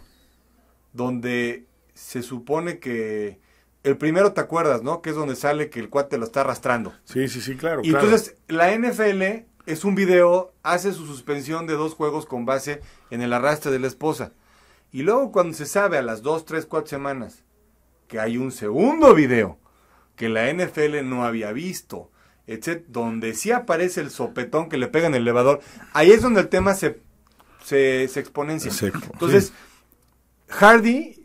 donde se supone que... El primero te acuerdas, ¿no? Que es donde sale que el cuate lo está arrastrando. Sí, sí, sí, claro. Y claro. entonces la NFL es un video, hace su suspensión de dos juegos con base en el arrastre de la esposa. Y luego cuando se sabe a las 2, 3, 4 semanas que hay un segundo video que la NFL no había visto, etc., donde sí aparece el sopetón que le pega en el elevador, ahí es donde el tema se, se, se exponencia. Entonces, Hardy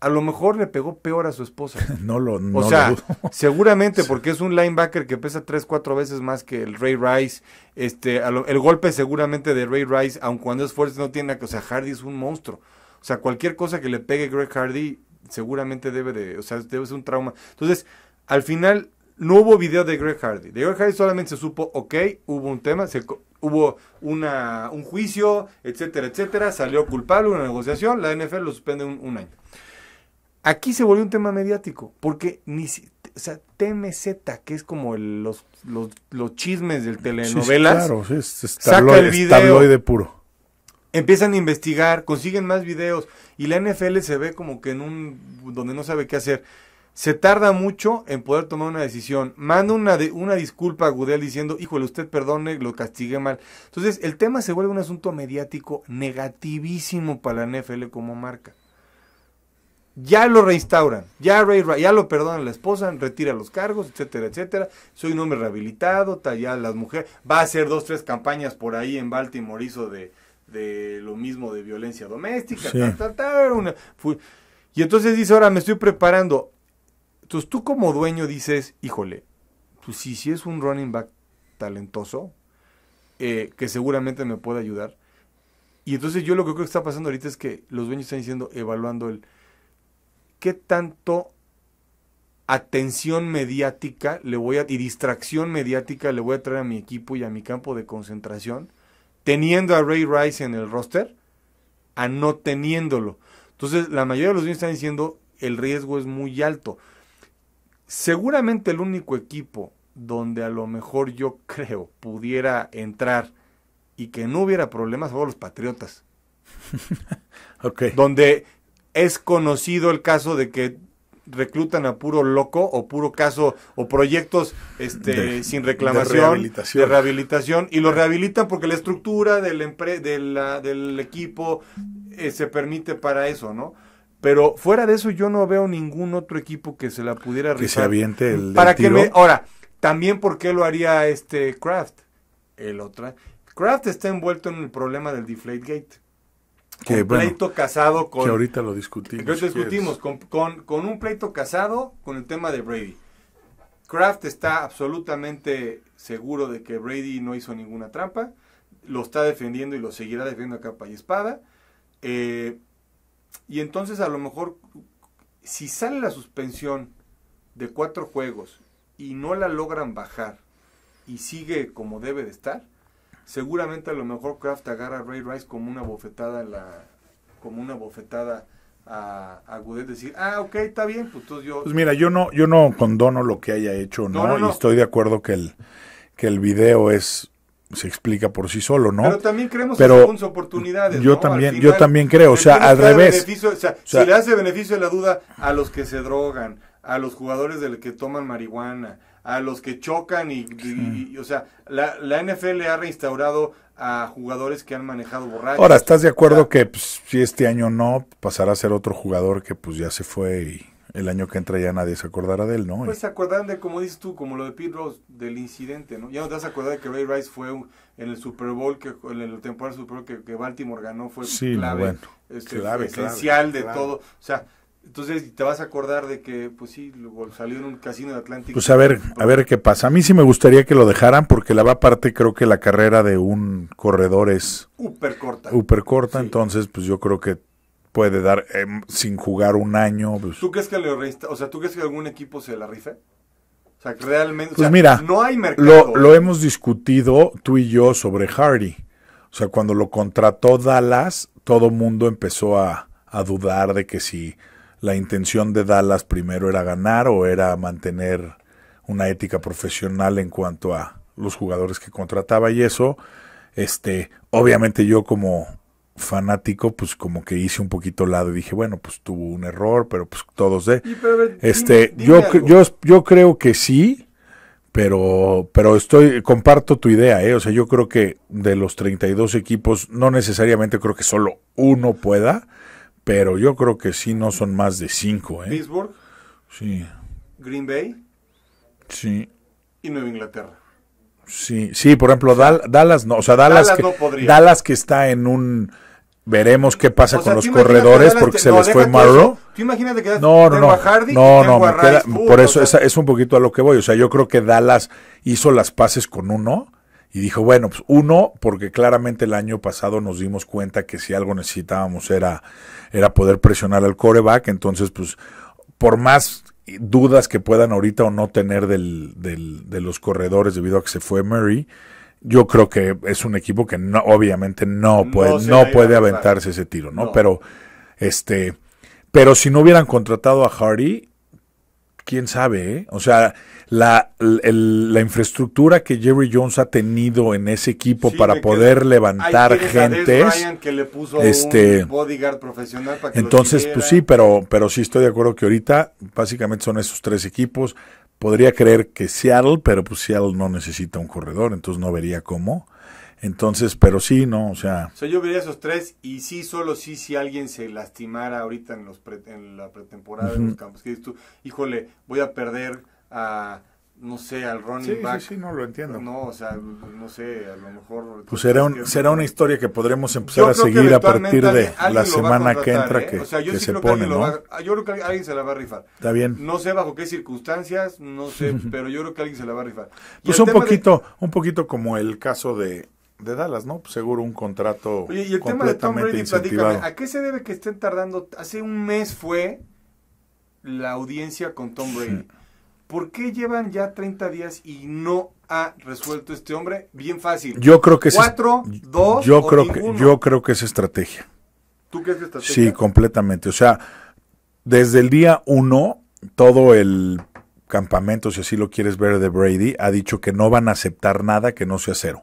a lo mejor le pegó peor a su esposa. no lo no O sea, seguramente porque es un linebacker que pesa 3, 4 veces más que el Ray Rice. Este, el golpe seguramente de Ray Rice, aun cuando es fuerte, no tiene que... O sea, Hardy es un monstruo. O sea, cualquier cosa que le pegue Greg Hardy seguramente debe de... O sea, debe ser un trauma. Entonces, al final no hubo video de Greg Hardy. De Greg Hardy solamente se supo, ok, hubo un tema, se, hubo una, un juicio, etcétera, etcétera. Salió culpable, una negociación. La NFL lo suspende un año. Aquí se volvió un tema mediático, porque ni o sea, TMZ, que es como los, los, los, chismes del telenovelas, sí, claro, sí, el tabloide puro. Empiezan a investigar, consiguen más videos y la NFL se ve como que en un donde no sabe qué hacer. Se tarda mucho en poder tomar una decisión. Manda una, de, una disculpa a Gudel diciendo, híjole, usted perdone, lo castigué mal. Entonces, el tema se vuelve un asunto mediático negativísimo para la NFL como marca ya lo reinstauran, ya, ya lo perdonan la esposa, retira los cargos, etcétera, etcétera. Soy un hombre rehabilitado, ya las mujeres. Va a hacer dos, tres campañas por ahí en Baltimore, hizo de, de lo mismo de violencia doméstica, y entonces dice, ahora me estoy preparando. Entonces tú como dueño dices, híjole, pues sí, sí es un running back talentoso, eh, que seguramente me puede ayudar. Y entonces yo lo que creo que está pasando ahorita es que los dueños están diciendo, evaluando el qué tanto atención mediática le voy a, y distracción mediática le voy a traer a mi equipo y a mi campo de concentración, teniendo a Ray Rice en el roster, a no teniéndolo. Entonces, la mayoría de los niños están diciendo el riesgo es muy alto. Seguramente el único equipo donde a lo mejor yo creo pudiera entrar y que no hubiera problemas son los Patriotas. okay. Donde es conocido el caso de que reclutan a puro loco o puro caso o proyectos este, sin reclamación de rehabilitación. y lo rehabilitan porque la estructura del, equipo eh, se permite para eso, ¿no? Pero fuera de eso yo no veo ningún otro equipo que se la pudiera que se aviente el, para Que me, ahora, también por qué lo haría este Kraft, el otro. Kraft está envuelto en el problema del deflate gate. Que, pleito casado con... Que ahorita lo discutimos. discutimos con, un pleito casado con el tema de Brady. Kraft está absolutamente seguro de que Brady no hizo ninguna trampa. Lo está defendiendo y lo seguirá defendiendo a capa y espada. Eh, y entonces a lo mejor, si sale la suspensión de cuatro juegos y no la logran bajar y sigue como debe de estar, Seguramente a lo mejor Kraft agarra a Ray Rice como una bofetada la, como una bofetada a, a decir, ah, ok, está bien, pues, pues mira, yo no, yo no condono lo que haya hecho, ¿no? Y estoy de acuerdo que el, que el video es se explica por sí solo, ¿no? Pero también creemos Pero que oportunidades. Yo también, yo también creo, o sea, al revés. si le hace beneficio de la duda a los que se drogan, a los jugadores del que toman marihuana, a los que chocan y, o sea, la, la, NFL ha reinstaurado a jugadores que han manejado borrachos. Ahora, ¿estás de acuerdo que pues, si este año no, pasará a ser otro jugador que pues ya se fue y el año que entra ya nadie se acordará de él, ¿no? Pues se acordarán de, como dices tú, como lo de Pete Rose, del incidente, ¿no? Ya no te vas a de que Ray Rice fue en el Super Bowl, que en el temporada Super Bowl que, Baltimore ganó, fue clave, este, esencial de todo. O sea, entonces te vas a acordar de que, pues sí, salió en un casino de Atlántico. Pues a ver, a ver qué pasa. A mí sí me gustaría que lo dejaran porque la va parte creo que la carrera de un corredor es... Uper corta. Uper corta, entonces pues yo creo que puede dar em, sin jugar un año. Pues. ¿Tú crees que le o sea, tú crees que algún equipo se la rife? O sea, realmente... Pues mira, no hay mercado. Lo, hemos discutido tú y yo sobre Hardy. O sea, cuando lo contrató Dallas, todo mundo empezó a, dudar de que si... Sí, la intención de Dallas primero era ganar o era mantener una ética profesional en cuanto a los jugadores que contrataba y eso, este, obviamente yo como fanático, pues como que hice un poquito lado y dije, bueno, pues tuvo un error, pero pues todos de... este, yo, yo, yo creo que sí, pero, pero estoy, comparto tu idea, ¿eh? O sea, yo creo que de los 32 equipos, no necesariamente creo que solo uno pueda, pero yo creo que sí no son más de cinco. ¿eh? Pittsburgh. Sí. Green Bay. Sí. Y Nueva Inglaterra. Sí, sí, por ejemplo, Dallas no, o sea, Dallas, que, Dallas que está en un veremos qué pasa con los corredores porque se les fue Morrow. Tú imagínate que no, no, no, Hardy no, no, por eso es, es, un poquito a lo que voy, o sea, yo creo que Dallas hizo las pases con uno y dijo, bueno, pues uno, porque claramente el año pasado nos dimos cuenta que si algo necesitábamos era, era poder presionar al coreback, entonces pues por más dudas que puedan ahorita o no tener del, de los corredores debido a que se fue Murray, yo creo que es un equipo que no, obviamente no puede, no, puede aventarse ese tiro, ¿no? Pero, este, pero si no hubieran contratado a Hardy, quién sabe, ¿eh? O sea, la, la, infraestructura que Jerry Jones ha tenido en ese equipo para poder levantar gente, que le puso este, un bodyguard profesional para que entonces, pues sí, pero, pero sí estoy de acuerdo que ahorita básicamente son esos tres equipos. Podría creer que Seattle, pero pues Seattle no necesita un corredor, entonces no vería cómo. Entonces, pero sí, no, o sea. O sea, yo vería esos tres y sí, solo sí, si alguien se lastimara ahorita en, los en la pretemporada, en los campos, que dices tú, híjole, voy a perder a, no sé, al running sí, Sí, sí, no lo entiendo. No, o sea, no sé, a lo mejor. Pues será, una historia que podremos empezar a seguir a partir de la semana que entra ¿eh? que, se pone, ¿no? Ah, yo creo que alguien se la va a rifar. Está bien. No sé bajo qué circunstancias, no sé, pero yo creo que alguien se la va a rifar. pues un poquito, un poquito como el caso de de Dallas, ¿no? Seguro un contrato y el tema de Tom Brady, platícame ¿a qué se debe que estén tardando? Hace un mes fue la audiencia con Tom Brady. ¿Por qué llevan ya 30 días y no ha resuelto este hombre? Bien fácil. Yo creo que Cuatro, dos, yo creo que yo creo que es estrategia. ¿Tú crees que es estrategia? Sí, completamente. O sea, desde el día uno todo el campamento, si así lo quieres ver, de Brady, ha dicho que no van a aceptar nada que no sea cero.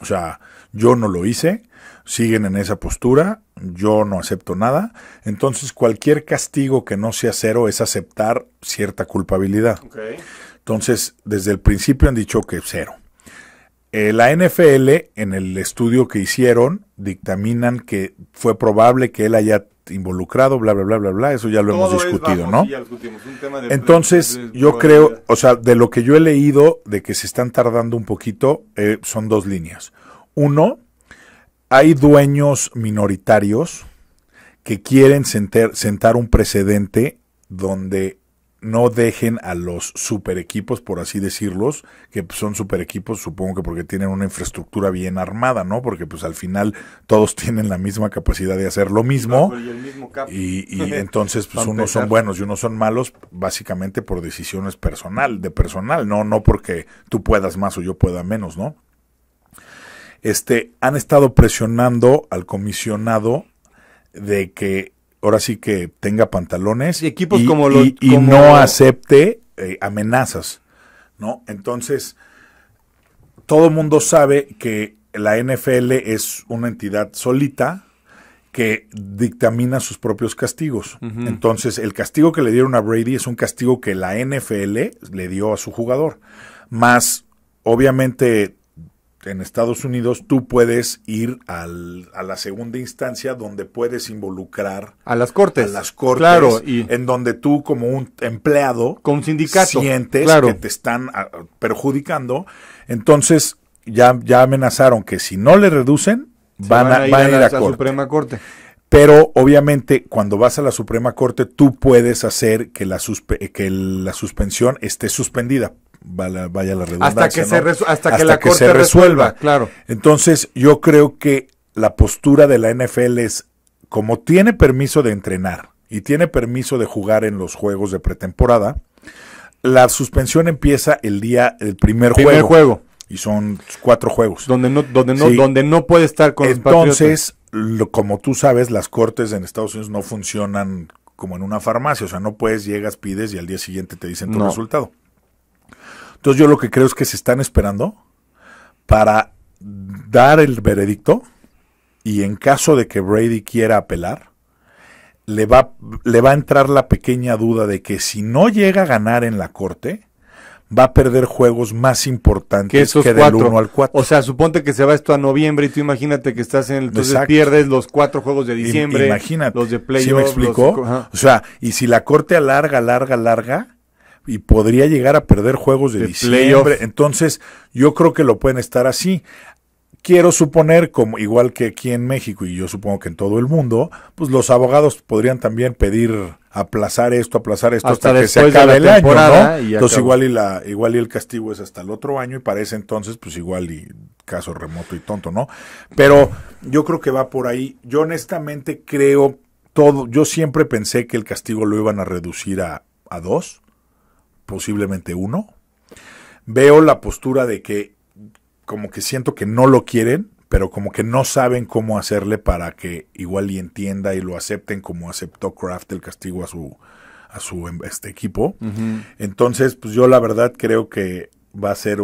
O sea, yo no lo hice, siguen en esa postura, yo no acepto nada. Entonces, cualquier castigo que no sea cero es aceptar cierta culpabilidad. Entonces, desde el principio han dicho que cero. Eh, la NFL, en el estudio que hicieron, dictaminan que fue probable que él haya involucrado, bla, bla, bla, bla, bla, eso ya lo hemos discutido, ¿no? Entonces, yo creo, o sea, de lo que yo he leído, de que se están tardando un poquito, eh, son dos líneas. Uno, hay dueños minoritarios que quieren sentar un precedente donde no dejen a los super equipos, por así decirlos, que son super equipos, supongo que porque tienen una infraestructura bien armada, ¿no? Porque pues al final todos tienen la misma capacidad de hacer lo mismo. y, entonces pues unos son buenos y unos son malos, básicamente por decisiones personal, de personal, no, no porque tú puedas más o yo pueda menos, ¿no? Este, han estado presionando al comisionado de que ahora sí que tenga pantalones. Y equipos como Y, no acepte eh, amenazas, ¿no? Entonces, todo mundo sabe que la NFL es una entidad solita que dictamina sus propios castigos. Entonces, el castigo que le dieron a Brady es un castigo que la NFL le dio a su jugador. Más, obviamente, en Estados Unidos tú puedes ir a la segunda instancia donde puedes involucrar a las cortes. A las cortes. en donde tú como un empleado con sindicato sientes que te están ah, perjudicando. Entonces ya, ya amenazaron que si no le reducen van, a, ir, a, la, Suprema Corte. Pero obviamente cuando vas a la Suprema Corte tú puedes hacer que la, que la suspensión esté suspendida vaya, la redundancia. Hasta que, se la corte resuelva, claro. Entonces, yo creo que la postura de la NFL es, como tiene permiso de entrenar y tiene permiso de jugar en los juegos de pretemporada, la suspensión empieza el día, el primer, juego. Y son cuatro juegos. Donde no, donde no, donde no puede estar con Entonces, como tú sabes, las cortes en Estados Unidos no funcionan como en una farmacia. O sea, no puedes, llegas, pides y al día siguiente te dicen tu resultado. Entonces yo lo que creo es que se están esperando para dar el veredicto y en caso de que Brady quiera apelar, le va, le va a entrar la pequeña duda de que si no llega a ganar en la corte, va a perder juegos más importantes que, del 1 al 4. O sea, suponte que se va esto a noviembre y tú imagínate que estás en el... Entonces pierdes los cuatro juegos de diciembre. imagínate. Los de playoff. ¿Sí me explicó? o sea, y si la corte alarga, alarga, alarga, y podría llegar a perder juegos de, diciembre. Entonces, yo creo que lo pueden estar así. Quiero suponer, como igual que aquí en México y yo supongo que en todo el mundo, pues los abogados podrían también pedir aplazar esto, aplazar esto hasta, que se acabe el año, entonces igual y la igual y el castigo es hasta el otro año y parece entonces pues igual y caso remoto y tonto, ¿no? Pero yo creo que va por ahí. Yo honestamente creo todo, yo siempre pensé que el castigo lo iban a reducir a, a dos posiblemente uno. Veo la postura de que como que siento que no lo quieren, pero como que no saben cómo hacerle para que igual y entienda y lo acepten como aceptó Kraft el castigo a su a su em, este equipo. Entonces, pues yo la verdad creo que va a ser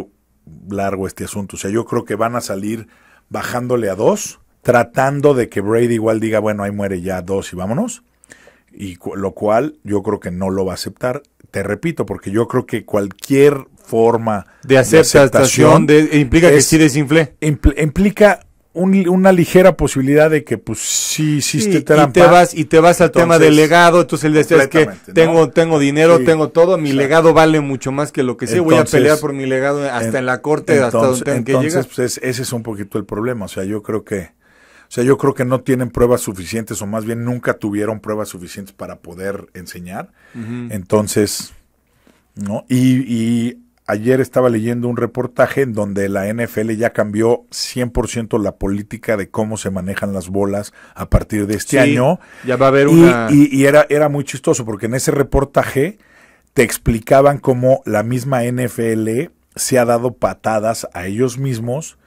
largo este asunto. O sea, yo creo que van a salir bajándole a dos, tratando de que Brady igual diga, bueno, ahí muere ya dos y vámonos. Y lo cual yo creo que no lo va a aceptar te repito, porque yo creo que cualquier forma de, hacerse de aceptación de, eh, implica que sí desinflé. implica una ligera posibilidad de que pues sí hiciste Y te vas, y te vas al tema del legado, entonces el deseo es que tengo, tengo dinero, tengo todo, mi legado vale mucho más que lo que sé, voy a pelear por mi legado hasta en, la corte, hasta donde que llegar. Pues, ese es un poquito el problema, o sea, yo creo que o sea, yo creo que no tienen pruebas suficientes o más bien nunca tuvieron pruebas suficientes para poder enseñar. Entonces, ¿no? Y, ayer estaba leyendo un reportaje en donde la NFL ya cambió 100% la política de cómo se manejan las bolas a partir de este año. Ya va a haber y, una... Y, y, era, era muy chistoso porque en ese reportaje te explicaban cómo la misma NFL se ha dado patadas a ellos mismos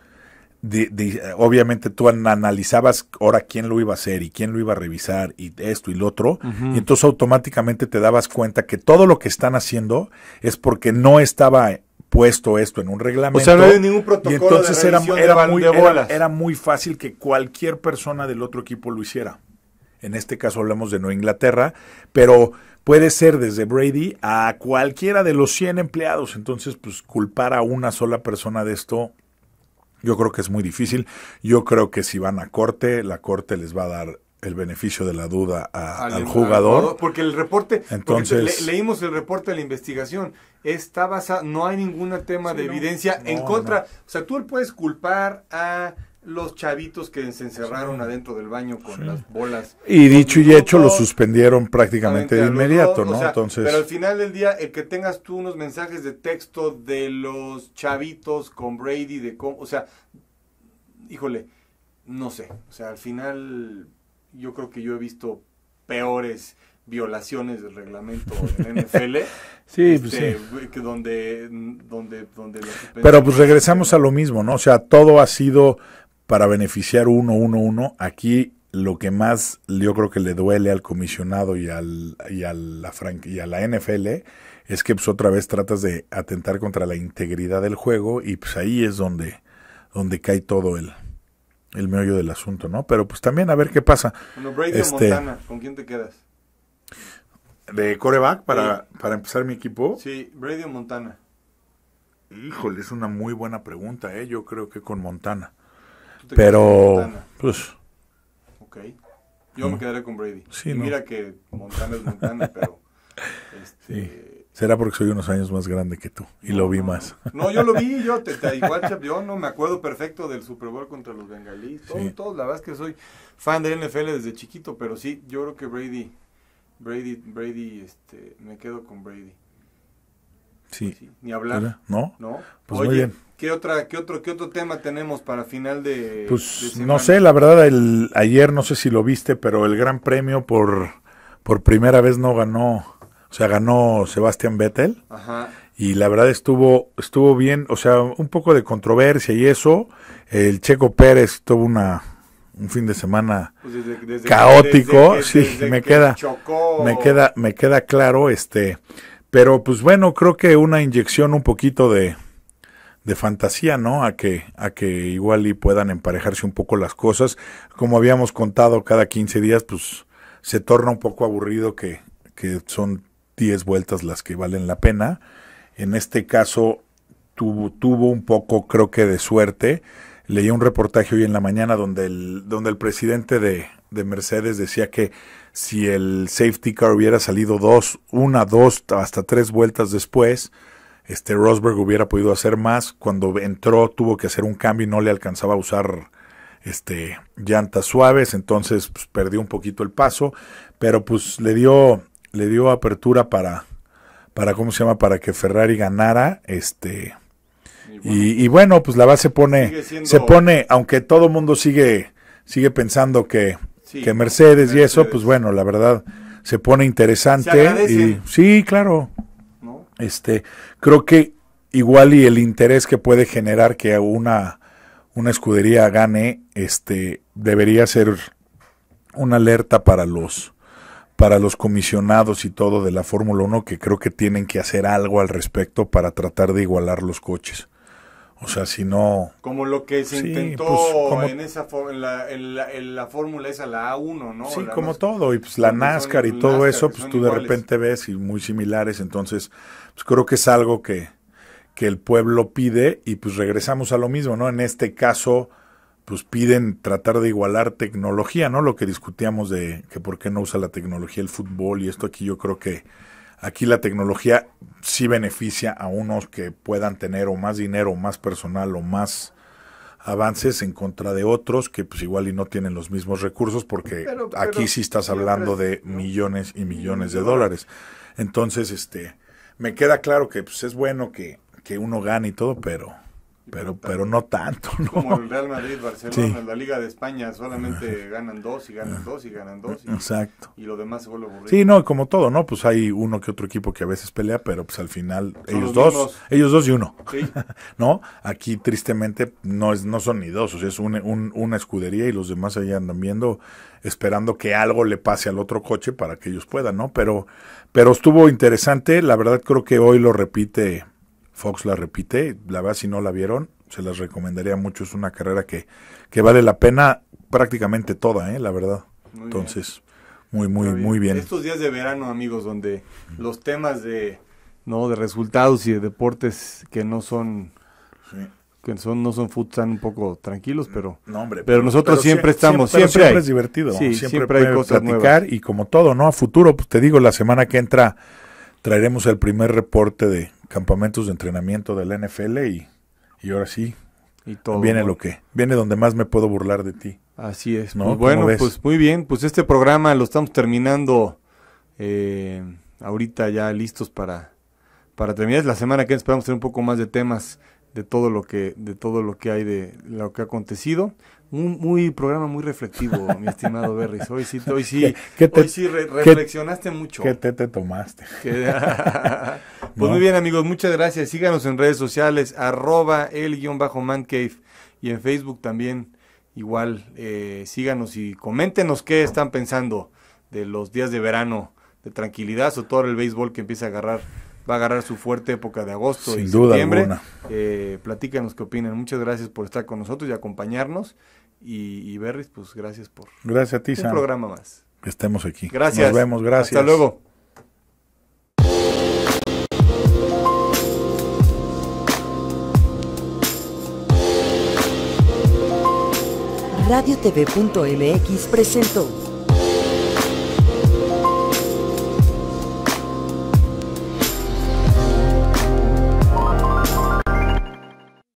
obviamente tú analizabas ahora quién lo iba a hacer y quién lo iba a revisar y esto y lo otro, y entonces automáticamente te dabas cuenta que todo lo que están haciendo es porque no estaba puesto esto en un reglamento. O sea, no hay ningún protocolo. Y entonces era, era, muy, era, muy fácil que cualquier persona del otro equipo lo hiciera. En este caso hablamos de Nueva Inglaterra, pero puede ser desde Brady a cualquiera de los 100 empleados. Entonces, pues culpar a una sola persona de esto yo creo que es muy difícil. Yo creo que si van a corte, la corte les va a dar el beneficio de la duda al, jugador. Porque el reporte, entonces leímos el reporte de la investigación, está basado, no hay ningún tema de evidencia en contra. O sea, tú puedes culpar a los chavitos que se encerraron adentro del baño con las bolas. Y dicho y hecho, lo suspendieron prácticamente de inmediato, ¿no? Entonces... Pero al final del día, el que tengas tú unos mensajes de texto de los chavitos con Brady, de cómo, o sea, híjole, no sé. O sea, al final yo creo que yo he visto peores violaciones del reglamento en NFL. sí, pues este, sí. donde, donde, donde Pero pues regresamos a lo mismo, ¿no? O sea, todo ha sido para beneficiar 1-1-1, Aquí lo que más yo creo que le duele al comisionado y, al, y, a, la y a la NFL es que pues, otra vez tratas de atentar contra la integridad del juego y pues ahí es donde, donde cae todo el, el meollo del asunto, ¿no? Pero pues también a ver qué pasa. Bueno, Brady este, Montana, ¿con quién te quedas? ¿De coreback para, para empezar mi equipo? Sí, Brady o Montana. Híjole, es una muy buena pregunta, ¿eh? Yo creo que con Montana. Pero, pues. Yo me quedaré con Brady. Sí, Mira que Montana es Montana, pero. sí. Este, Será porque soy unos años más grande que tú y lo vi más. No, yo lo vi, yo te, te igual, yo no me acuerdo perfecto del Super Bowl contra los bengalíes. todo la verdad es que soy fan del NFL desde chiquito, pero sí, yo creo que Brady, Brady, Brady, este, me quedo con Brady. Sí. Pues ni hablar. ¿No? No. Pues Oye, muy bien. ¿Qué, otra, qué, otro, ¿Qué otro tema tenemos para final de.? Pues no sé, la verdad, el, ayer no sé si lo viste, pero el Gran Premio por, por primera vez no ganó. O sea, ganó Sebastián Vettel. Ajá. Y la verdad estuvo, estuvo bien, o sea, un poco de controversia y eso. El Checo Pérez tuvo una, un fin de semana pues caótico. sí, me queda, me queda, me queda claro, este. Pero pues bueno, creo que una inyección un poquito de, de fantasía, ¿no? A que, a que igual y puedan emparejarse un poco las cosas. Como habíamos contado, cada 15 días, pues se torna un poco aburrido que, que son 10 vueltas las que valen la pena. En este caso, tuvo, tuvo un poco, creo que, de suerte. Leí un reportaje hoy en la mañana donde el, donde el presidente de, de Mercedes decía que si el safety car hubiera salido dos, una, dos, hasta tres vueltas después, este Rosberg hubiera podido hacer más. Cuando entró tuvo que hacer un cambio y no le alcanzaba a usar este, llantas suaves. Entonces pues, perdió un poquito el paso. Pero pues le dio, le dio apertura para, para, ¿cómo se llama? Para que Ferrari ganara. Este, y, bueno, pues la base se pone, se pone, aunque todo mundo sigue, sigue pensando que, Mercedes, y eso, pues bueno, la verdad se pone interesante. y, sí, claro, este, creo que igual y el interés que puede generar que una, una escudería gane, este, debería ser una alerta para los para los comisionados y todo de la Fórmula 1 que creo que tienen que hacer algo al respecto para tratar de igualar los coches. O sea, si no... Como lo que se pues, intentó en, esa la, en, la, fórmula esa, la A1, ¿no? Sí, como todo. Y pues la NASCAR y todo eso, pues tú de repente ves y muy similares. Entonces, pues creo que es algo que, que el pueblo pide y pues regresamos a lo mismo, ¿no? En este caso, pues piden tratar de igualar tecnología, ¿no? Lo que discutíamos de que por qué no usa la tecnología el fútbol y esto aquí yo creo que Aquí la tecnología sí beneficia a unos que puedan tener o más dinero, o más personal, o más avances en contra de otros que pues igual y no tienen los mismos recursos porque aquí sí estás hablando de millones y millones de dólares. Entonces, este, me queda claro que pues es bueno que, que uno gane y todo, pero pero, pero no tanto. ¿no? Como el Real Madrid, Barcelona, la Liga de España solamente ganan dos y ganan dos y ganan dos. Y, Exacto. Y lo demás se vuelve Sí, no, como todo, ¿no? Pues hay uno que otro equipo que a veces pelea, pero pues al final ellos dos, ellos dos y uno. ¿Sí? ¿No? Aquí tristemente no es no son ni dos, o sea, es un, un, una escudería y los demás ahí andan viendo esperando que algo le pase al otro coche para que ellos puedan, ¿no? Pero pero estuvo interesante, la verdad creo que hoy lo repite Fox la repite, la verdad si no la vieron, se las recomendaría mucho, es una carrera que, que vale la pena prácticamente toda, ¿eh? la verdad. Entonces, muy, muy, muy bien. Estos días de verano, amigos, donde los temas de, ¿no? de resultados y de deportes que no son... que son, no son fútbol están un poco tranquilos, pero, pero, nosotros siempre, estamos, siempre, siempre, es divertido, sí, siempre, hay cosas platicar nuevas. y como todo, ¿no? A futuro, pues te digo, la semana que entra traeremos el primer reporte de campamentos de entrenamiento de la NFL y, ahora sí, viene lo que, viene donde más me puedo burlar de ti. Así es. ¿no? Pues bueno, pues muy bien, pues este programa lo estamos terminando eh, ahorita ya listos para, para terminar. La semana que esperamos tener un poco más de temas de todo lo que, de todo lo que hay, de lo que ha acontecido un muy, programa muy reflexivo, mi estimado Berris. Hoy sí, hoy sí, hoy sí reflexionaste mucho. ¿Qué te, te tomaste? Ah, ah, ah. pues muy bien, amigos, muchas gracias. Síganos en redes sociales, arroba el guión bajo mancave y en Facebook también. Igual, eh, síganos y coméntenos qué están pensando de los días de verano, de tranquilidad o todo el béisbol que empieza a agarrar va a agarrar su fuerte época de agosto Sin y duda septiembre. Eh, platícanos qué opinan. Muchas gracias por estar con nosotros y acompañarnos. Y, Berris, pues gracias por gracias a ti, un programa más. estemos aquí. Gracias. Nos vemos, gracias. Hasta luego. RadioTV.mx presentó